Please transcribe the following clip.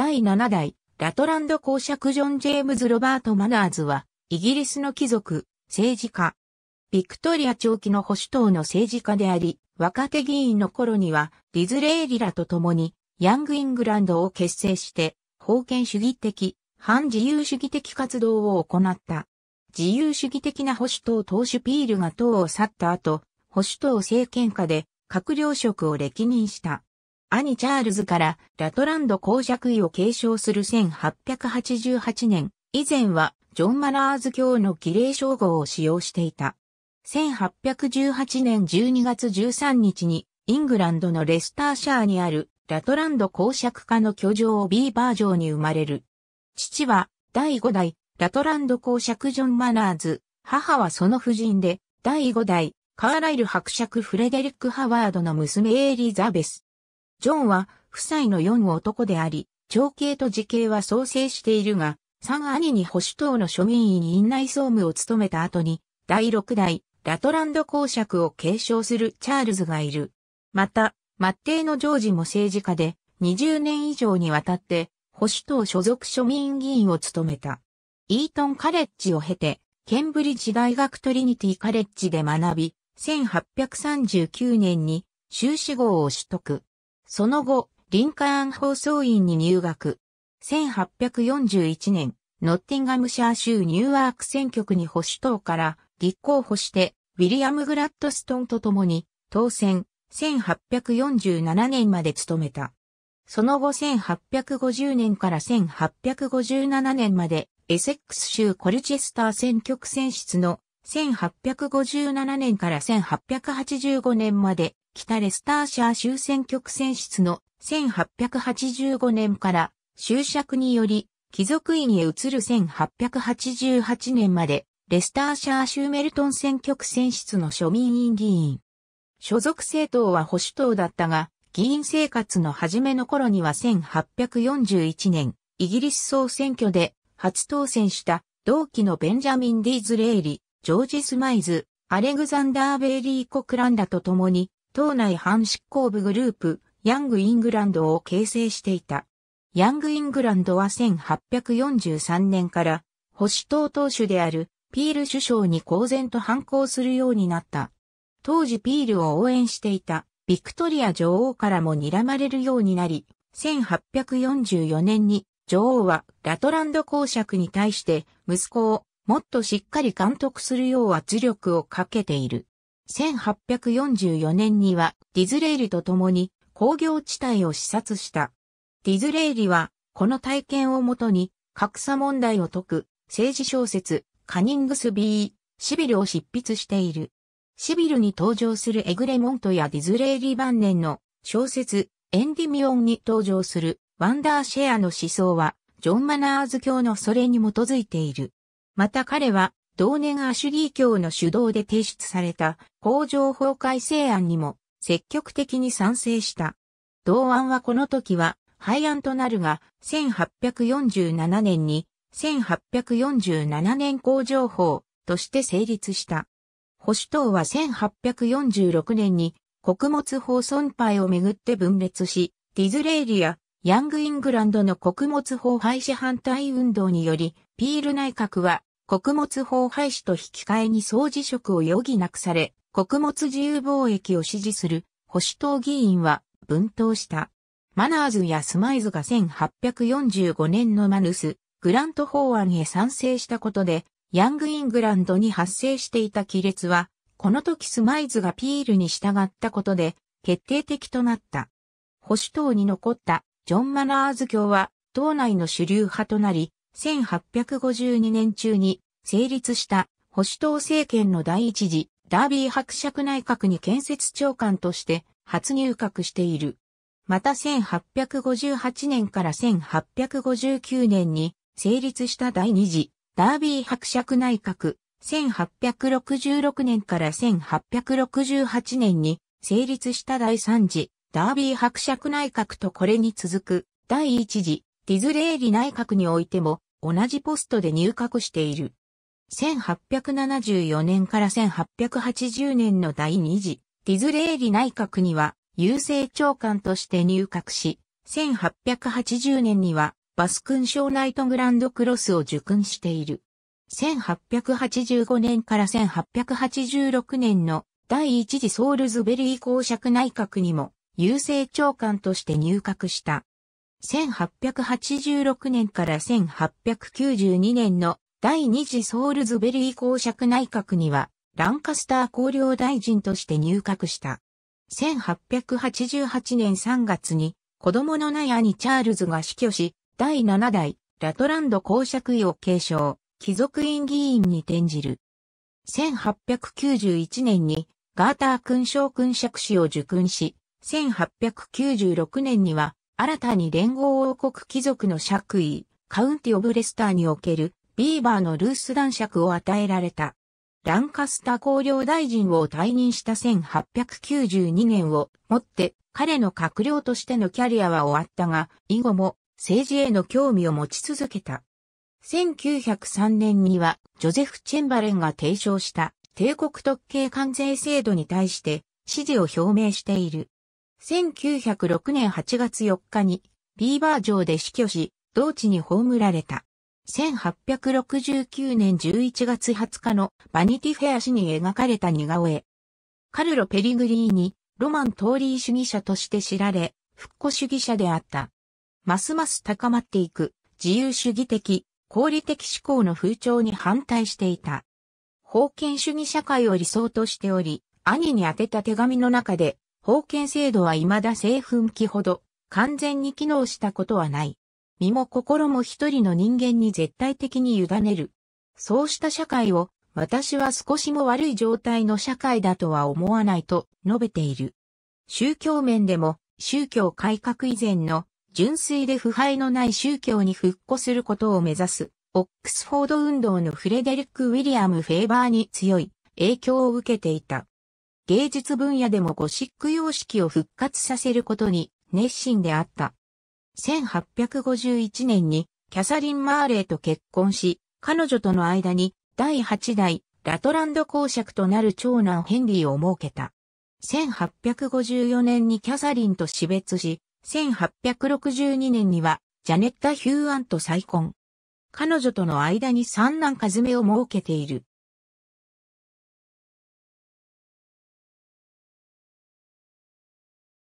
第7代、ラトランド公爵ジョン・ジェームズ・ロバート・マナーズは、イギリスの貴族、政治家。ビクトリア長期の保守党の政治家であり、若手議員の頃には、ディズレーリらと共に、ヤング・イングランドを結成して、封建主義的、反自由主義的活動を行った。自由主義的な保守党党首ピールが党を去った後、保守党政権下で閣僚職を歴任した。兄チャールズからラトランド公爵位を継承する1888年、以前はジョン・マナーズ教の儀礼称号を使用していた。1818年12月13日に、イングランドのレスターシャーにあるラトランド公爵家の居城ビーバー城に生まれる。父は第5代ラトランド公爵ジョン・マナーズ、母はその夫人で第5代カーライル伯爵フレデリック・ハワードの娘エリザベス。ジョンは夫妻の四男であり、長兄と次兄は創生しているが、三兄に保守党の庶民院院内総務を務めた後に、第六代ラトランド公爵を継承するチャールズがいる。また、末帝のジョージも政治家で、20年以上にわたって、保守党所属庶民議員を務めた。イートンカレッジを経て、ケンブリッジ大学トリニティカレッジで学び、1839年に修士号を取得。その後、リンカーン放送院に入学。1841年、ノッティンガムシャー州ニューワーク選挙区に保守党から立候補して、ウィリアム・グラッドストンと共に当選、1847年まで務めた。その後1850年から1857年までエセックス州コルチェスター選挙区選出の1857年から1885年まで、北レスターシャー終戦局選出の1885年から終職により、貴族院へ移る1888年まで、レスターシャー州メルトン選挙区選出の庶民院議員。所属政党は保守党だったが、議員生活の初めの頃には1841年、イギリス総選挙で初当選した同期のベンジャミン・ディーズレイリ、ジョージ・スマイズ、アレグザンダー・ベイリー・コクランダと共に、党内反執行部グループ、ヤング・イングランドを形成していた。ヤング・イングランドは1843年から、保守党党首である、ピール首相に公然と反抗するようになった。当時ピールを応援していた、ビクトリア女王からも睨まれるようになり、1844年に、女王はラトランド公爵に対して息子をもっとしっかり監督するよう圧力をかけている。1844年にはディズレーリと共に工業地帯を視察した。ディズレーリはこの体験をもとに格差問題を解く政治小説カニングスビー、シビルを執筆している。シビルに登場するエグレモントやディズレーリ晩年の小説エンディミオンに登場するワンダーシェアの思想はジョン・マナーズ教のそれに基づいている。また彼は、同年アシュリー教の主導で提出された工場法改正案にも積極的に賛成した。同案はこの時は廃案となるが、1847年に1847年工場法として成立した。保守党は1846年に穀物法損廃をめぐって分裂し、ディズレーリやヤングイングランドの穀物法廃止反対運動により、ピール内閣は穀物法廃止と引き換えに総辞職を余儀なくされ、穀物自由貿易を支持する保守党議員は分党した。マナーズやスマイズが1845年のマヌス、グラント法案へ賛成したことで、ヤングイングランドに発生していた亀裂は、この時スマイズがピールに従ったことで、決定的となった。保守党に残ったジョン・マナーズ教は、党内の主流派となり、1852年中に成立した保守党政権の第一次ダービー伯爵内閣に建設長官として初入閣している。また1858年から1859年に成立した第二次ダービー伯爵内閣、1866年から1868年に成立した第三次ダービー伯爵内閣とこれに続く第一次ディズレーリ内閣においても同じポストで入閣している。1874年から1880年の第2次ディズレーリ内閣には郵政長官として入閣し、1880年にはバス勲章ナイトグランドクロスを受勲している。1885年から1886年の第一次ソールズベリー公爵内閣にも郵政長官として入閣した。1886年から1892年の第二次ソールズベリー公爵内閣には、ランカスター公領大臣として入閣した。1888年3月に、子供のない兄チャールズが死去し、第7代、ラトランド公爵位を継承、貴族院議員に転じる。1891年に、ガーター勲章勲爵士を受勲し、1896年には、新たに連合王国貴族の爵位、カウンティ・オブ・レスターにおけるビーバーのルース男爵を与えられた。ランカスタ公領大臣を退任した1892年をもって彼の閣僚としてのキャリアは終わったが、以後も政治への興味を持ち続けた。1903年にはジョゼフ・チェンバレンが提唱した帝国特権関税制度に対して支持を表明している。1906年8月4日にビーバー城で死去し、同地に葬られた。1869年11月20日のバニティフェア誌に描かれた似顔絵。カルロ・ペリグリーにロマントーリー主義者として知られ、復古主義者であった。ますます高まっていく自由主義的、合理的思考の風潮に反対していた。封建主義社会を理想としており、兄に宛てた手紙の中で封建制度は未だ政府向きほど完全に機能したことはない。身も心も一人の人間に絶対的に委ねる。そうした社会を私は少しも悪い状態の社会だとは思わないと述べている。宗教面でも宗教改革以前の純粋で腐敗のない宗教に復古することを目指す、オックスフォード運動のフレデリック・ウィリアム・フェーバーに強い影響を受けていた。芸術分野でもゴシック様式を復活させることに熱心であった。1851年にキャサリン・マーレーと結婚し、彼女との間に第8代ラトランド公爵となる長男ヘンリーを設けた。1854年にキャサリンと死別し、1862年にはジャネッタ・ヒューアンと再婚。彼女との間に三男カズメを設けている。